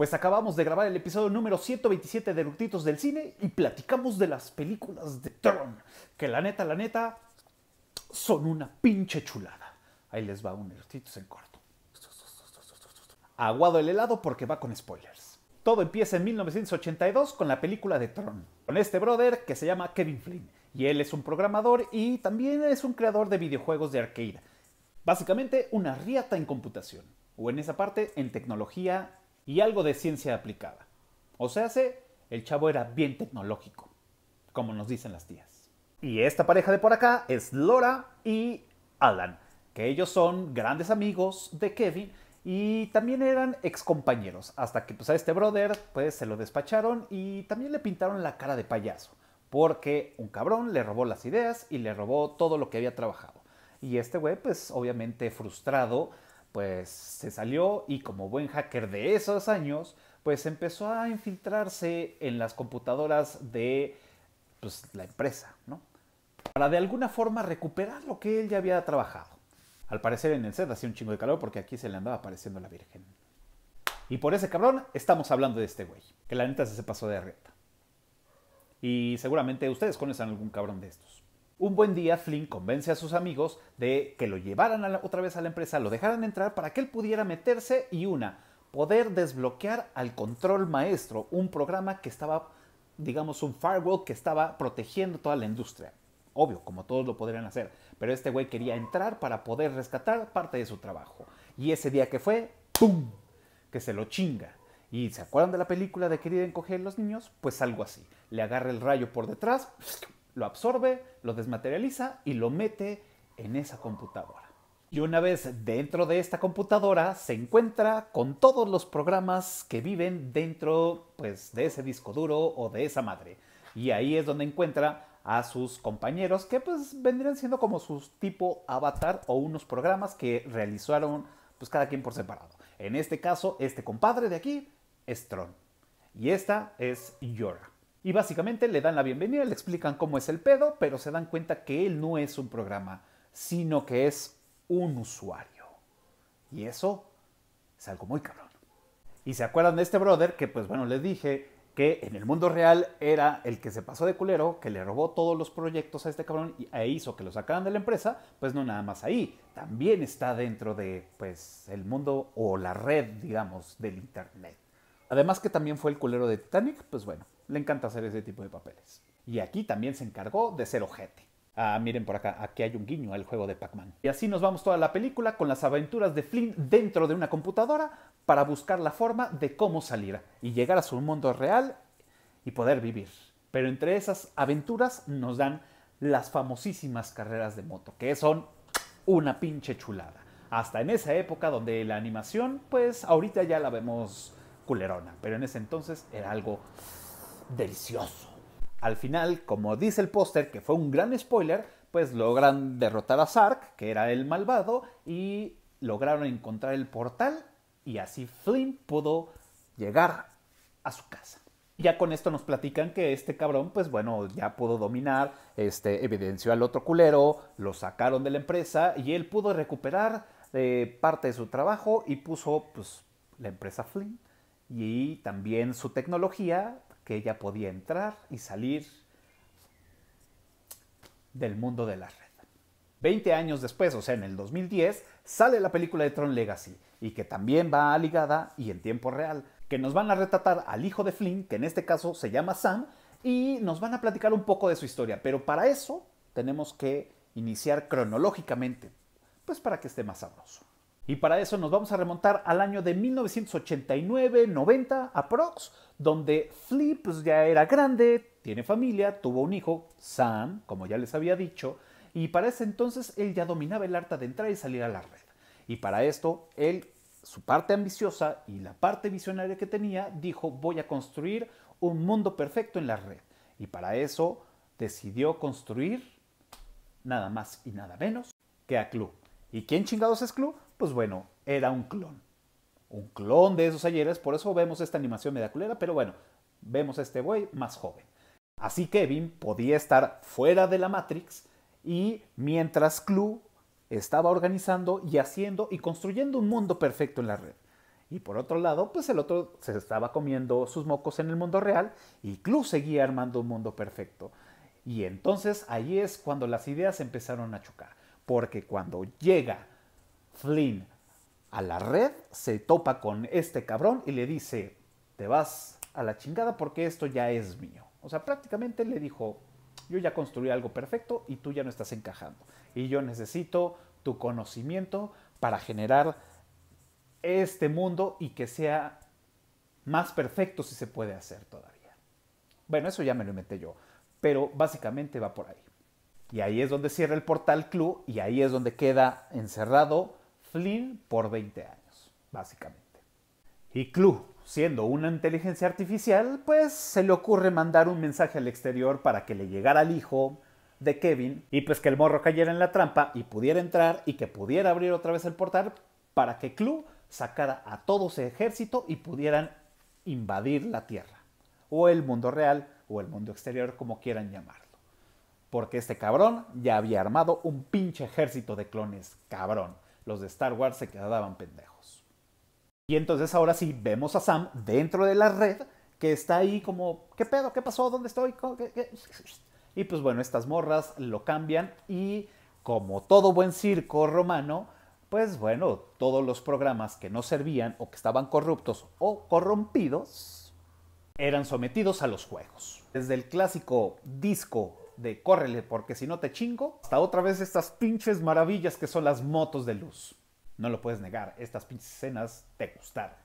Pues acabamos de grabar el episodio número 127 de Eructitos del Cine y platicamos de las películas de Tron, que la neta, la neta, son una pinche chulada. Ahí les va un Eructitos en corto. Aguado el helado porque va con spoilers. Todo empieza en 1982 con la película de Tron, con este brother que se llama Kevin Flynn, y él es un programador y también es un creador de videojuegos de arcade. Básicamente una riata en computación, o en esa parte en tecnología y algo de ciencia aplicada. O sea, el chavo era bien tecnológico, como nos dicen las tías. Y esta pareja de por acá es Laura y Alan, que ellos son grandes amigos de Kevin y también eran excompañeros, hasta que pues, a este brother pues, se lo despacharon y también le pintaron la cara de payaso, porque un cabrón le robó las ideas y le robó todo lo que había trabajado. Y este güey, pues obviamente frustrado, pues se salió y como buen hacker de esos años, pues empezó a infiltrarse en las computadoras de pues, la empresa, ¿no? Para de alguna forma recuperar lo que él ya había trabajado. Al parecer en el set hacía un chingo de calor porque aquí se le andaba apareciendo la Virgen. Y por ese cabrón estamos hablando de este güey, que la neta se, pasó de reta. Y seguramente ustedes conocen algún cabrón de estos. Un buen día Flynn convence a sus amigos de que lo llevaran otra vez a la empresa, lo dejaran entrar para que él pudiera meterse y una, poder desbloquear al control maestro, un programa que estaba, digamos, un firewall que estaba protegiendo toda la industria. Obvio, como todos lo podrían hacer, pero este güey quería entrar para poder rescatar parte de su trabajo. Y ese día que fue, ¡pum! Que se lo chinga. ¿Y se acuerdan de la película de querer encoger los niños? Pues algo así. Le agarra el rayo por detrás lo absorbe, lo desmaterializa y lo mete en esa computadora. Y una vez dentro de esta computadora se encuentra con todos los programas que viven dentro pues, de ese disco duro o de esa madre. Y ahí es donde encuentra a sus compañeros que pues vendrían siendo como sus tipo avatar o unos programas que realizaron pues cada quien por separado. En este caso, este compadre de aquí es Tron y esta es Yora. Y básicamente le dan la bienvenida, le explican cómo es el pedo, pero se dan cuenta que él no es un programa, sino que es un usuario. Y eso es algo muy cabrón. Y se acuerdan de este brother que, pues bueno, les dije que en el mundo real era el que se pasó de culero, que le robó todos los proyectos a este cabrón e hizo que lo sacaran de la empresa, pues no nada más ahí, también está dentro de, pues, el mundo o la red, digamos, del Internet. Además que también fue el culero de Titanic, pues bueno, le encanta hacer ese tipo de papeles. Y aquí también se encargó de ser ojete. Ah, miren por acá, aquí hay un guiño al juego de Pac-Man. Y así nos vamos toda la película con las aventuras de Flynn dentro de una computadora para buscar la forma de cómo salir y llegar a su mundo real y poder vivir. Pero entre esas aventuras nos dan las famosísimas carreras de moto, que son una pinche chulada. Hasta en esa época donde la animación, pues ahorita ya la vemos culerona, pero en ese entonces era algo delicioso. Al final, como dice el póster, que fue un gran spoiler, pues logran derrotar a Sark, que era el malvado, y lograron encontrar el portal y así Flynn pudo llegar a su casa. Ya con esto nos platican que este cabrón, pues bueno, ya pudo dominar, este, evidenció al otro culero, lo sacaron de la empresa y él pudo recuperar eh, parte de su trabajo y puso pues la empresa Flynn y también su tecnología que ella podía entrar y salir del mundo de la red. Veinte años después, o sea, en el 2010, sale la película de Tron Legacy y que también va ligada y en tiempo real, que nos van a retratar al hijo de Flynn, que en este caso se llama Sam, y nos van a platicar un poco de su historia, pero para eso tenemos que iniciar cronológicamente, pues para que esté más sabroso. Y para eso nos vamos a remontar al año de 1989-90 aprox, donde Flip pues, ya era grande, tiene familia, tuvo un hijo, Sam, como ya les había dicho, y para ese entonces él ya dominaba el arte de entrar y salir a la red. Y para esto él, su parte ambiciosa y la parte visionaria que tenía, dijo voy a construir un mundo perfecto en la red. Y para eso decidió construir nada más y nada menos que a Club. ¿Y quién chingados es Club? pues bueno, era un clon. Un clon de esos ayeres, por eso vemos esta animación medaculera, pero bueno, vemos a este güey más joven. Así Kevin podía estar fuera de la Matrix y mientras Clu estaba organizando y haciendo y construyendo un mundo perfecto en la red. Y por otro lado, pues el otro se estaba comiendo sus mocos en el mundo real y Clu seguía armando un mundo perfecto. Y entonces ahí es cuando las ideas empezaron a chocar, porque cuando llega Flynn a la red, se topa con este cabrón y le dice, te vas a la chingada porque esto ya es mío. O sea, prácticamente le dijo, yo ya construí algo perfecto y tú ya no estás encajando. Y yo necesito tu conocimiento para generar este mundo y que sea más perfecto si se puede hacer todavía. Bueno, eso ya me lo inventé yo, pero básicamente va por ahí. Y ahí es donde cierra el portal Clue y ahí es donde queda encerrado Flynn por 20 años, básicamente. Y Clue, siendo una inteligencia artificial, pues se le ocurre mandar un mensaje al exterior para que le llegara al hijo de Kevin y pues que el morro cayera en la trampa y pudiera entrar y que pudiera abrir otra vez el portal para que Clu sacara a todo ese ejército y pudieran invadir la Tierra, o el mundo real, o el mundo exterior, como quieran llamarlo. Porque este cabrón ya había armado un pinche ejército de clones, cabrón los de Star Wars se quedaban pendejos. Y entonces ahora sí vemos a Sam dentro de la red que está ahí como, ¿qué pedo? ¿Qué pasó? ¿Dónde estoy? Y pues bueno, estas morras lo cambian y como todo buen circo romano, pues bueno, todos los programas que no servían o que estaban corruptos o corrompidos eran sometidos a los juegos. Desde el clásico disco de córrele, porque si no te chingo, hasta otra vez estas pinches maravillas que son las motos de luz. No lo puedes negar, estas pinches escenas te gustarán.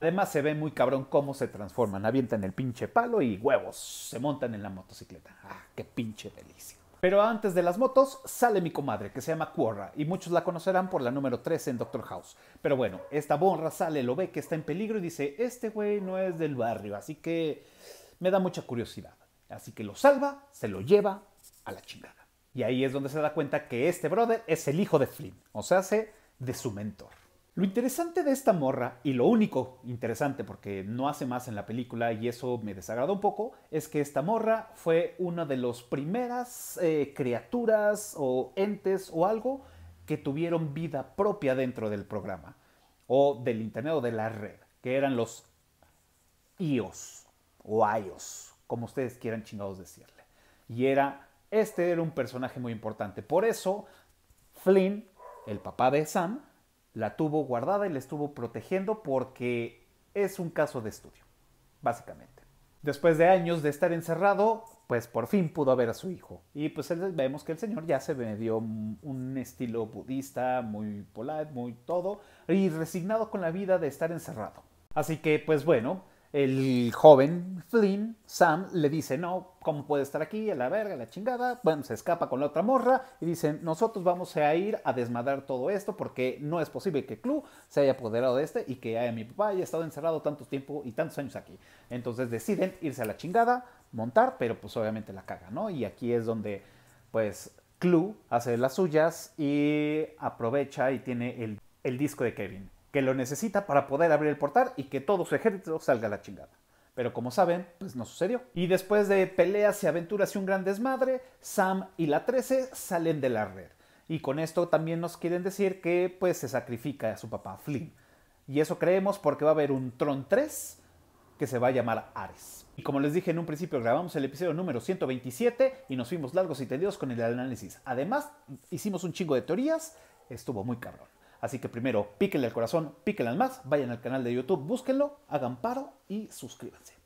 Además se ve muy cabrón cómo se transforman, avientan el pinche palo y huevos, se montan en la motocicleta. Ah, qué pinche delicia. Pero antes de las motos sale mi comadre, que se llama Cuorra, y muchos la conocerán por la número 3 en Doctor House. Pero bueno, esta bonra sale, lo ve que está en peligro y dice, este güey no es del barrio, así que me da mucha curiosidad. Así que lo salva, se lo lleva a la chingada. Y ahí es donde se da cuenta que este brother es el hijo de Flynn, o sea, hace de su mentor. Lo interesante de esta morra, y lo único interesante porque no hace más en la película y eso me desagrada un poco, es que esta morra fue una de las primeras eh, criaturas o entes o algo que tuvieron vida propia dentro del programa, o del internet o de la red, que eran los IOS o IOS, como ustedes quieran chingados decirle. Y era, este era un personaje muy importante. Por eso, Flynn, el papá de Sam, la tuvo guardada y la estuvo protegiendo porque es un caso de estudio, básicamente. Después de años de estar encerrado, pues por fin pudo ver a su hijo. Y pues vemos que el señor ya se dio un estilo budista, muy polar, muy todo, y resignado con la vida de estar encerrado. Así que pues bueno, el joven Flynn, Sam, le dice, no, ¿cómo puede estar aquí? A la verga, a la chingada. Bueno, se escapa con la otra morra y dicen, nosotros vamos a ir a desmadrar todo esto porque no es posible que Clue se haya apoderado de este y que haya mi papá haya estado encerrado tanto tiempo y tantos años aquí. Entonces deciden irse a la chingada, montar, pero pues obviamente la caga, ¿no? Y aquí es donde, pues, Clue hace las suyas y aprovecha y tiene el disco de Kevin que lo necesita para poder abrir el portal y que todo su ejército salga a la chingada. Pero como saben, pues no sucedió. Y después de peleas y aventuras y un gran desmadre, Sam y la 13 salen de la red. Y con esto también nos quieren decir que pues se sacrifica a su papá Flynn. Y eso creemos porque va a haber un Tron 3 que se va a llamar Ares. Y como les dije en un principio, grabamos el episodio número 127 y nos fuimos largos y tendidos con el análisis. Además, hicimos un chingo de teorías, estuvo muy cabrón. Así que primero, píquenle al corazón, píquenle al más, vayan al canal de YouTube, búsquenlo, hagan paro y suscríbanse.